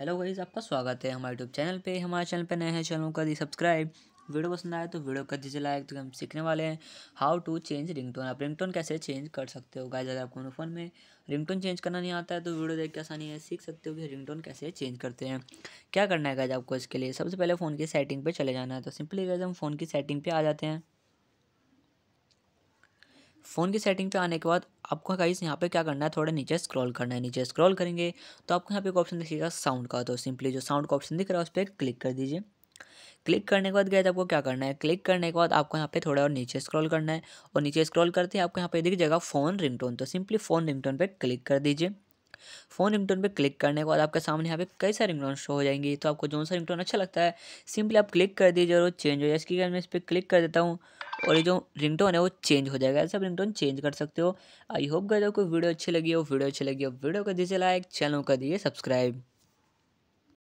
hello guys आपका स्वागत है हमारे यूट्यूब चैनल पे हमारे चैनल पे नए हैं चैनल कर दी सब्सक्राइब वीडियो पसंद आए तो वीडियो कर दीजिए लाइक तो हम सीखने वाले हैं हाउ टू चेंज रिंगटोन आप रिंगटोन कैसे चेंज कर सकते हो गाइज अगर आपको फ़ोन में रिंगटोन चेंज करना नहीं आता है तो वीडियो देख के आसानी है सीख सकते हो कि रिंग कैसे चेंज करते हैं क्या करना है गाइज आपको इसके लिए सबसे पहले फ़ोन की सेटिंग पर चले जाना है तो सिंपली गाइज हम फ़ोन की सेटिंग पर आ जाते हैं फ़ोन की सेटिंग पे आने के बाद आपको गाइस यहाँ पे क्या करना है थोड़ा नीचे स्क्रॉल करना है नीचे स्क्रॉल करेंगे तो आपको यहाँ पे एक ऑप्शन दिखेगा साउंड का तो सिंपली जो साउंड का ऑप्शन दिख रहा है उस पर क्लिक कर दीजिए क्लिक करने के बाद गए आपको क्या करना है क्लिक करने के बाद आपको यहाँ पे थोड़ा और नीचे स्क्रॉल करना है और नीचे स्क्रॉल करते हैं आपको यहाँ पे दिख जाएगा फ़ोन रिंगटोन तो सिंपली फ़ोन रिंगटोन पे क्लिक कर दीजिए फ़ोन रिंगटोन पे क्लिक करने के बाद आपके सामने यहाँ पे कई सारे रिंगटोन शो हो जाएंगे तो आपको जो सा रिंगटोन अच्छा लगता है सिंपली आप क्लिक कर दीजिए और चेंज हो जाए इसकी मैं इस पर क्लिक कर देता हूँ और ये जो रिंगटोन है वो चेंज हो जाएगा ऐसे आप रिंगटोन चेंज कर सकते हो आई होप गए वीडियो अच्छी लगी हो वीडियो अच्छी लगी हो वीडियो कर दीजिए लाइक चैनल कर दीजिए सब्सक्राइब